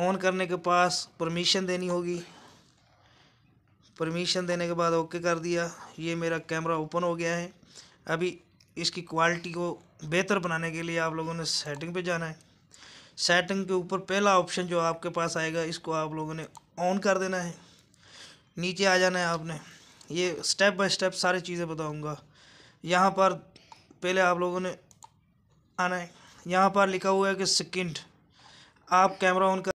on करने के पास permission देनी होगी परमिशन देने के बाद ओके कर दिया ये मेरा कैमरा ओपन हो गया है अभी इसकी क्वालिटी को बेहतर बनाने के लिए आप लोगों ने सेटिंग पे जाना है सेटिंग के ऊपर पहला ऑप्शन जो आपके पास आएगा इसको आप लोगों ने ऑन कर देना है नीचे आ जाना है आपने ये स्टेप बाय स्टेप सारी चीज़ें बताऊंगा यहाँ पर पहले आप लोगों ने आना है यहाँ पर लिखा हुआ है कि सेकेंड आप कैमरा ऑन कर